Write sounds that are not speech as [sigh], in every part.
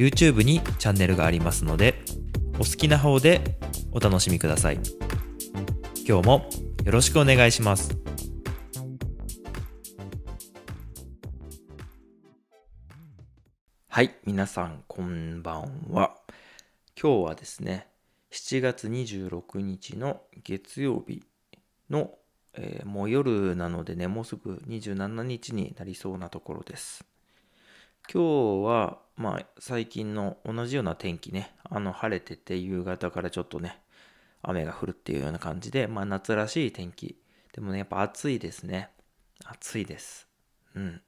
YouTube にチャンネルがありますので、お好きな方でお楽しみください。今日もよろしくお願いします。はい、皆さんこんばんは。今日はですね、7月26日の月曜日の、えー、もう夜なのでね、もうすぐ27日になりそうなところです。今日は、まあ、最近の同じような天気ね、あの、晴れてて夕方からちょっとね、雨が降るっていうような感じで、まあ、夏らしい天気。でもね、やっぱ暑いですね。暑いです。うん。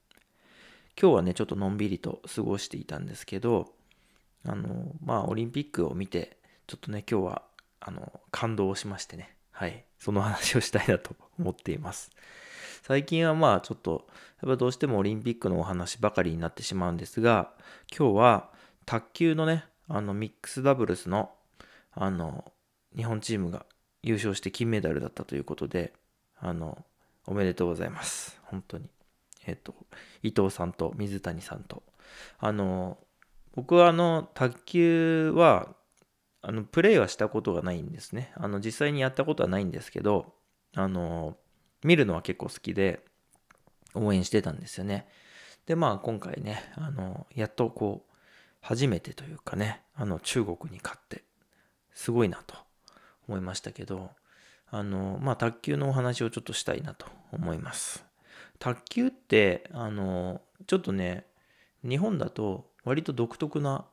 今日はね、ちょっとのんびりと過ごしていたんですけど、あの、まあ、オリンピックを見て、ちょっとね、今日は、あの、感動しましてね、はい、その話をしたいなと思っています。最近はまあちょっと、やっぱどうしてもオリンピックのお話ばかりになってしまうんですが、今日は卓球のね、あのミックスダブルスの、あの、日本チームが優勝して金メダルだったということで、あの、おめでとうございます。本当に。えっ、ー、と、伊藤さんと水谷さんと。あの、僕はあの、卓球は、あの、プレイはしたことがないんですね。あの、実際にやったことはないんですけど、あの、見るのは結構好きで応援してたんですよね。でまあ今回ねあのやっとこう初めてというかねあの中国に勝ってすごいなと思いましたけどあのまあ卓球のお話をちょっとしたいなと思います。卓球ってあのちょっとね日本だと割と独特な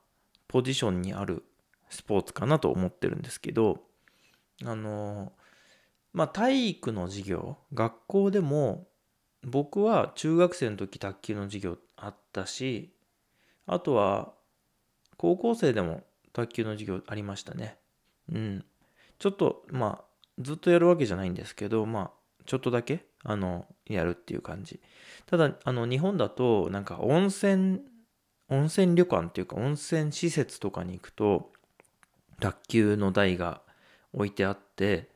ポジションにあるスポーツかなと思ってるんですけどあのまあ、体育の授業学校でも僕は中学生の時卓球の授業あったしあとは高校生でも卓球の授業ありましたねうんちょっとまあずっとやるわけじゃないんですけどまあちょっとだけあのやるっていう感じただあの日本だとなんか温泉温泉旅館っていうか温泉施設とかに行くと卓球の台が置いてあって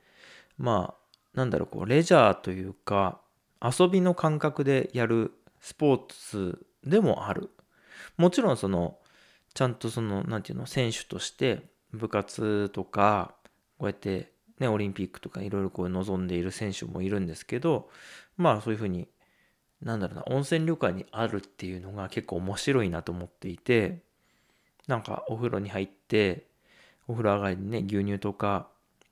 まあなんだろうこうレジャーというか遊びの感覚でやるスポーツでもあるもちろんそのちゃんとその何て言うの選手として部活とかこうやってねオリンピックとかいろいろこう望んでいる選手もいるんですけどまあそういうふうになんだろうな温泉旅館にあるっていうのが結構面白いなと思っていてなんかお風呂に入ってお風呂上がりにね牛乳とか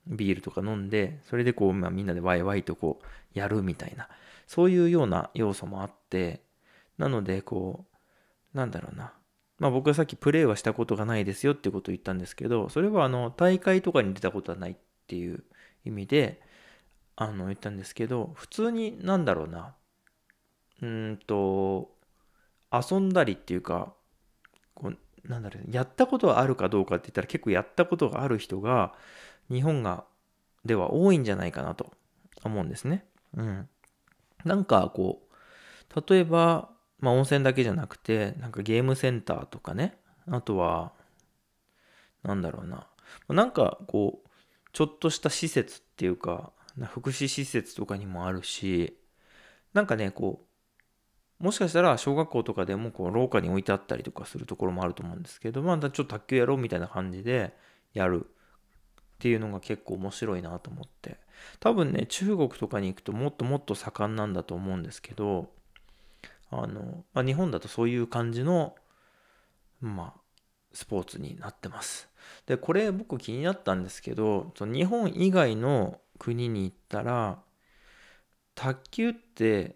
ビールとか飲んで、それでこう、まあ、みんなでワイワイとこう、やるみたいな、そういうような要素もあって、なので、こう、なんだろうな。まあ僕はさっきプレーはしたことがないですよってことを言ったんですけど、それはあの、大会とかに出たことはないっていう意味で、あの、言ったんですけど、普通に、なんだろうな。うんと、遊んだりっていうか、こう、なんだろう、やったことはあるかどうかって言ったら結構やったことがある人が、日本が、では多いんじゃないかなと思うんですね。うん。なんかこう、例えば、まあ温泉だけじゃなくて、なんかゲームセンターとかね、あとは、なんだろうな、なんかこう、ちょっとした施設っていうか、福祉施設とかにもあるし、なんかね、こう、もしかしたら小学校とかでもこう廊下に置いてあったりとかするところもあると思うんですけど、まあ、ちょっと卓球やろうみたいな感じでやる。っていうのが結構面白いなと思って多分ね中国とかに行くともっともっと盛んなんだと思うんですけどあの、まあ、日本だとそういう感じのまあスポーツになってますでこれ僕気になったんですけど日本以外の国に行ったら卓球って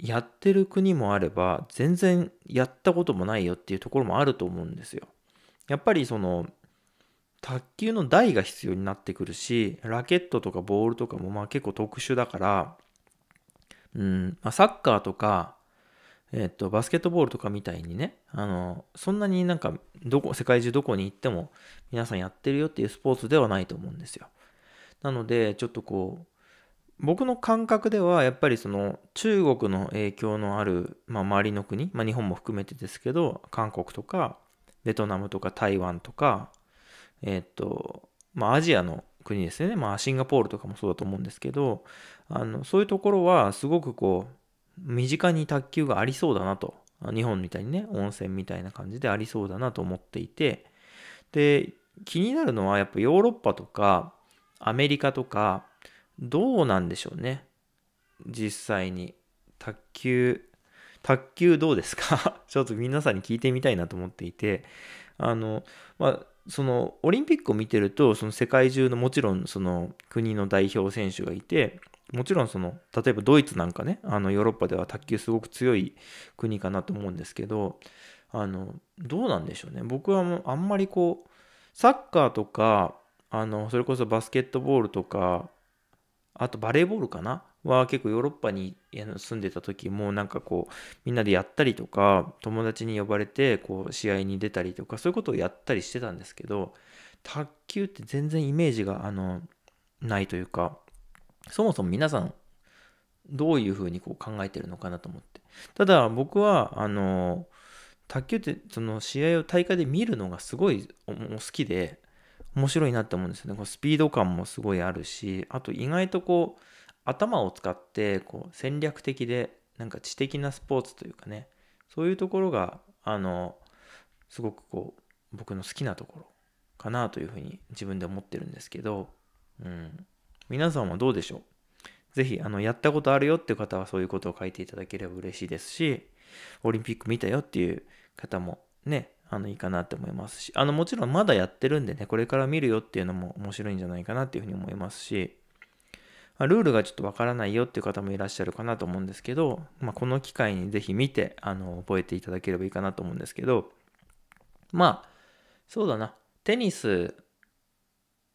やってる国もあれば全然やったこともないよっていうところもあると思うんですよやっぱりその卓球の台が必要になってくるし、ラケットとかボールとかもまあ結構特殊だから、うん、まあ、サッカーとか、えっと、バスケットボールとかみたいにね、あの、そんなになんか、どこ、世界中どこに行っても皆さんやってるよっていうスポーツではないと思うんですよ。なので、ちょっとこう、僕の感覚ではやっぱりその中国の影響のある、まあ、周りの国、まあ、日本も含めてですけど韓国とかベトナムとか台湾とかえっ、と、まあ、アジアの国ですよね。まあ、シンガポールとかもそうだと思うんですけど、あの、そういうところはすごくこう、身近に卓球がありそうだなと。日本みたいにね、温泉みたいな感じでありそうだなと思っていて、で、気になるのはやっぱヨーロッパとか、アメリカとか、どうなんでしょうね。実際に。卓球、卓球どうですか [laughs] ちょっと皆さんに聞いてみたいなと思っていて、あの、まあ、そのオリンピックを見てるとその世界中のもちろんその国の代表選手がいてもちろんその例えばドイツなんかねあのヨーロッパでは卓球すごく強い国かなと思うんですけどあのどうなんでしょうね僕はもうあんまりこうサッカーとかあのそれこそバスケットボールとかあとバレーボールかなは結構ヨーロッパに住んでた時もなんかこうみんなでやったりとか友達に呼ばれてこう試合に出たりとかそういうことをやったりしてたんですけど卓球って全然イメージがあのないというかそもそも皆さんどういうふうにこう考えてるのかなと思ってただ僕はあの卓球ってその試合を大会で見るのがすごい好きで面白いなって思うんですよねこうスピード感もすごいあるしあと意外とこう頭を使ってこう戦略的でなんか知的なスポーツというかねそういうところがあのすごくこう僕の好きなところかなというふうに自分で思ってるんですけど、うん、皆さんはどうでしょうぜひ、あの、やったことあるよっていう方はそういうことを書いていただければ嬉しいですし、オリンピック見たよっていう方もね、あの、いいかなって思いますし、あの、もちろんまだやってるんでね、これから見るよっていうのも面白いんじゃないかなっていうふうに思いますし、まあ、ルールがちょっとわからないよっていう方もいらっしゃるかなと思うんですけど、まあ、この機会にぜひ見て、あの、覚えていただければいいかなと思うんですけど、まあ、そうだな。テニス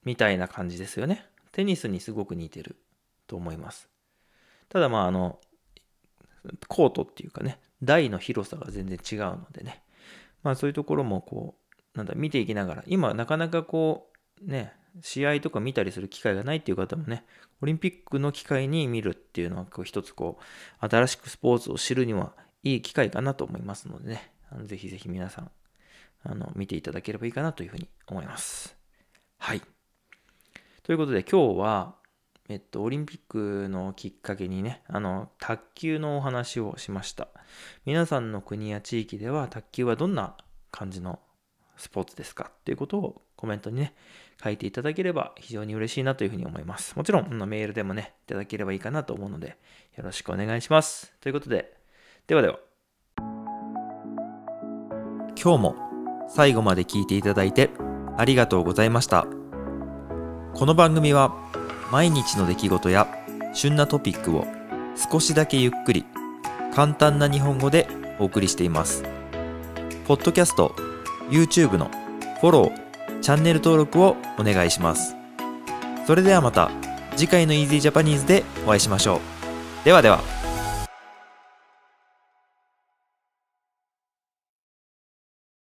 みたいな感じですよね。テニスにすごく似てると思います。ただまあ、あの、コートっていうかね、台の広さが全然違うのでね。まあそういうところもこう、なんだ、見ていきながら、今なかなかこう、ね、試合とか見たりする機会がないっていう方もね、オリンピックの機会に見るっていうのは一つこう、新しくスポーツを知るにはいい機会かなと思いますのでね、ぜひぜひ皆さん、あの、見ていただければいいかなというふうに思います。はい。ということで今日は、えっと、オリンピックのきっかけにね、あの、卓球のお話をしました。皆さんの国や地域では卓球はどんな感じのスポーツですかっていうことをコメントにね、書いていただければ非常に嬉しいなというふうに思います。もちろん、メールでもね、いただければいいかなと思うので、よろしくお願いします。ということで、ではでは。今日も最後まで聞いていただいてありがとうございました。この番組は毎日の出来事や旬なトピックを少しだけゆっくり簡単な日本語でお送りしています。ポッドキャスト、YouTube のフォロー、チャンネル登録をお願いします。それではまた次回の Easy Japanese でお会いしましょう。ではでは。